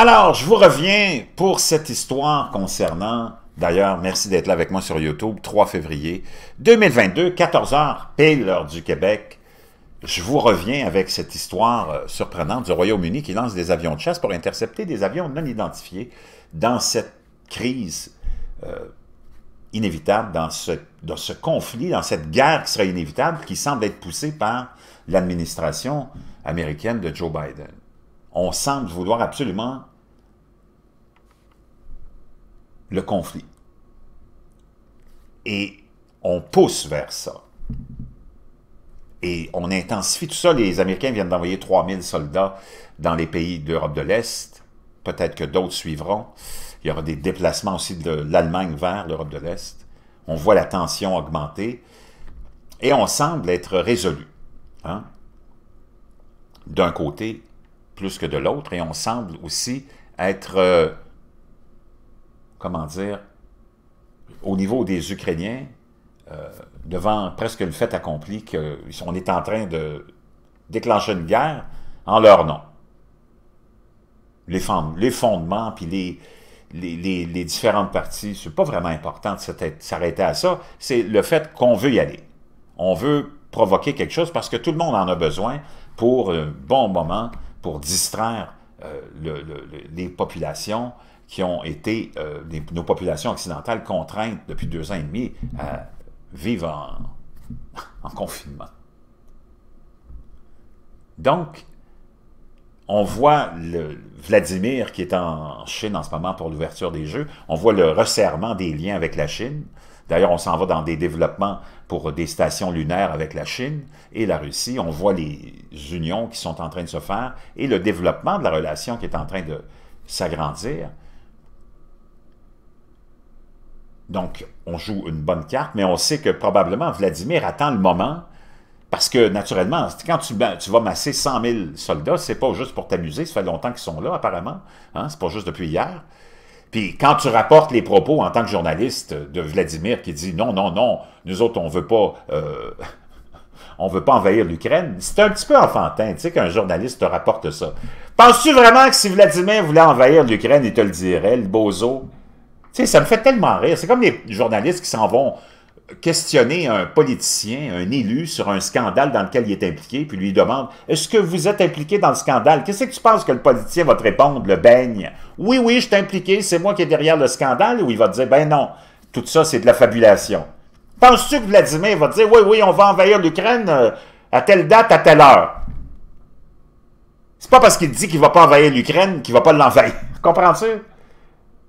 Alors, je vous reviens pour cette histoire concernant, d'ailleurs, merci d'être là avec moi sur YouTube, 3 février 2022, 14h, pile heure du Québec. Je vous reviens avec cette histoire euh, surprenante du Royaume-Uni qui lance des avions de chasse pour intercepter des avions non identifiés dans cette crise euh, inévitable, dans ce, dans ce conflit, dans cette guerre qui serait inévitable, qui semble être poussée par l'administration américaine de Joe Biden on semble vouloir absolument le conflit. Et on pousse vers ça. Et on intensifie tout ça. Les Américains viennent d'envoyer 3000 soldats dans les pays d'Europe de l'Est. Peut-être que d'autres suivront. Il y aura des déplacements aussi de l'Allemagne vers l'Europe de l'Est. On voit la tension augmenter. Et on semble être résolu. Hein, d'un côté plus que de l'autre. Et on semble aussi être euh, comment dire, au niveau des Ukrainiens, euh, devant presque le fait accompli qu'on est en train de déclencher une guerre en leur nom. Les, fondements, puis les, différentes parties, c'est pas vraiment important de s'arrêter à ça, c'est le fait qu'on veut y aller. On veut provoquer quelque chose parce que tout le monde en a besoin pour un bon moment, pour distraire euh, les populations, qui ont été, euh, nos populations occidentales, contraintes depuis deux ans et demi à vivre en, confinement. Donc, on voit le Vladimir qui est en Chine en ce moment pour l'ouverture des Jeux. On voit le resserrement des liens avec la Chine. D'ailleurs, on s'en va dans des développements pour des stations lunaires avec la Chine et la Russie. On voit les unions qui sont en train de se faire et le développement de la relation qui est en train de s'agrandir. Donc, on joue une bonne carte, mais on sait que probablement Vladimir attend le moment parce que, naturellement, quand tu, vas masser 100 000 soldats, c'est pas juste pour t'amuser, ça fait longtemps qu'ils sont là, apparemment. Hein? C'est pas juste depuis hier. Puis quand tu rapportes les propos en tant que journaliste de Vladimir qui dit « Non, non, non, nous autres, on veut pas... Euh, on veut pas envahir l'Ukraine », c'est un petit peu enfantin, tu sais, qu'un journaliste te rapporte ça. Penses-tu vraiment que si Vladimir voulait envahir l'Ukraine, il te le dirait, le bozo sais, ça me fait tellement rire. C'est comme les journalistes qui s'en vont questionner un politicien, un élu, sur un scandale dans lequel il est impliqué, puis lui demande « Est-ce que vous êtes impliqué dans le scandale? » Qu'est-ce que tu penses que le politicien va te répondre, le baigne? « Oui, oui, je suis impliqué, c'est moi qui est derrière le scandale. » Ou il va te dire « Ben non, tout ça, c'est de la fabulation. » Penses-tu que Vladimir va te dire « Oui, oui, on va envahir l'Ukraine euh, à telle date, à telle heure. » C'est pas parce qu'il dit qu'il va pas envahir l'Ukraine qu'il va pas l'envahir. Comprends-tu?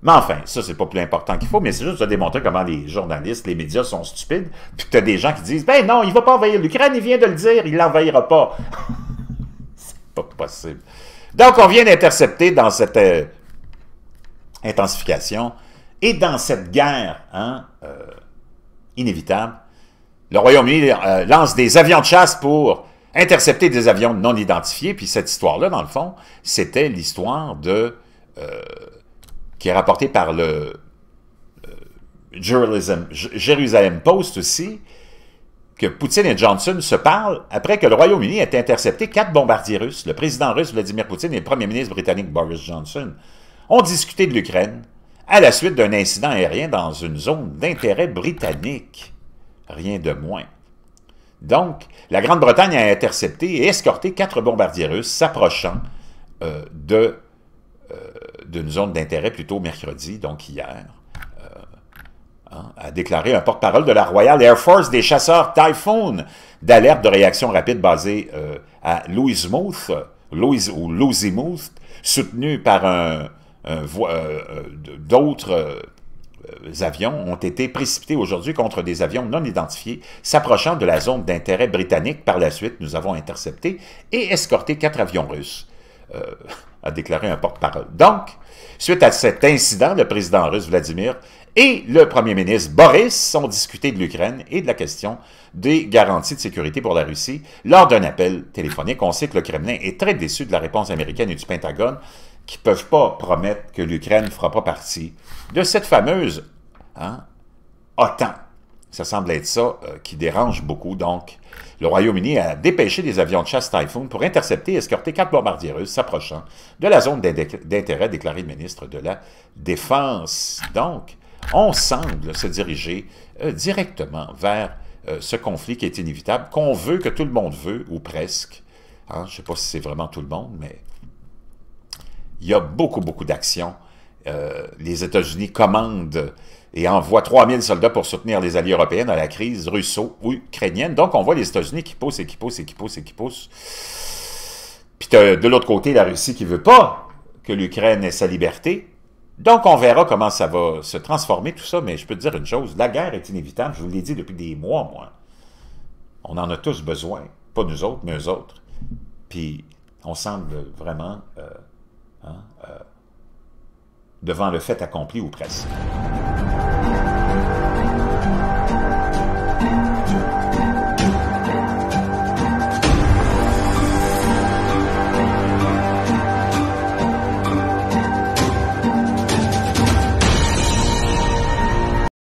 Mais enfin, ça, c'est pas plus important qu'il faut, mais c'est juste de démontrer comment les journalistes, les médias sont stupides, puis que as des gens qui disent « Ben non, il va pas envahir l'Ukraine, il vient de le dire, il l'envahira pas. » C'est pas possible. Donc, on vient d'intercepter dans cette euh, intensification et dans cette guerre hein, euh, inévitable, le Royaume-Uni euh, lance des avions de chasse pour intercepter des avions non identifiés, puis cette histoire-là, dans le fond, c'était l'histoire de qui est rapporté par le Jerusalem Post aussi, que Poutine et Johnson se parlent après que le Royaume-Uni ait intercepté quatre bombardiers russes, le président russe Vladimir Poutine et le premier ministre britannique Boris Johnson, ont discuté de l'Ukraine à la suite d'un incident aérien dans une zone d'intérêt britannique. Rien de moins. Donc, la Grande-Bretagne a intercepté et escorté quatre bombardiers russes s'approchant euh, de euh, d'une zone d'intérêt plutôt mercredi, donc hier, a euh, hein, déclaré un porte-parole de la Royal Air Force des chasseurs Typhoon d'alerte de réaction rapide basée euh, à Louismouth, Louis, ou soutenu par un, euh, d'autres avions ont été précipités aujourd'hui contre des avions non identifiés s'approchant de la zone d'intérêt britannique. Par la suite, nous avons intercepté et escorté quatre avions russes, a déclaré un porte-parole. Donc, Suite à cet incident, le président russe Vladimir et le premier ministre Boris ont discuté de l'Ukraine et de la question des garanties de sécurité pour la Russie lors d'un appel téléphonique. On sait que le Kremlin est très déçu de la réponse américaine et du Pentagone qui ne peuvent pas promettre que l'Ukraine ne fera pas partie de cette fameuse hein, OTAN. Ça semble être ça euh, qui dérange beaucoup. Donc, le Royaume-Uni a dépêché des avions de chasse Typhoon pour intercepter et escorter quatre bombardiers russes s'approchant de la zone d'intérêt déclarée le ministre de la Défense. Donc, on semble se diriger euh, directement vers euh, ce conflit qui est inévitable, qu'on veut, que tout le monde veut, ou presque. Hein, je ne sais pas si c'est vraiment tout le monde, mais il y a beaucoup, beaucoup d'actions euh, les États-Unis commandent et envoie 3000 soldats pour soutenir les alliés européens dans la crise russo-ukrainienne. Donc, on voit les États-Unis qui poussent et qui poussent et qui poussent et qui poussent. Puis de l'autre côté, la Russie qui veut pas que l'Ukraine ait sa liberté. Donc, on verra comment ça va se transformer, tout ça. Mais je peux te dire une chose, la guerre est inévitable. Je vous l'ai dit depuis des mois, moi. On en a tous besoin. Pas nous autres, mais eux autres. Puis, on semble vraiment... Euh, hein, euh, devant le fait accompli ou presque.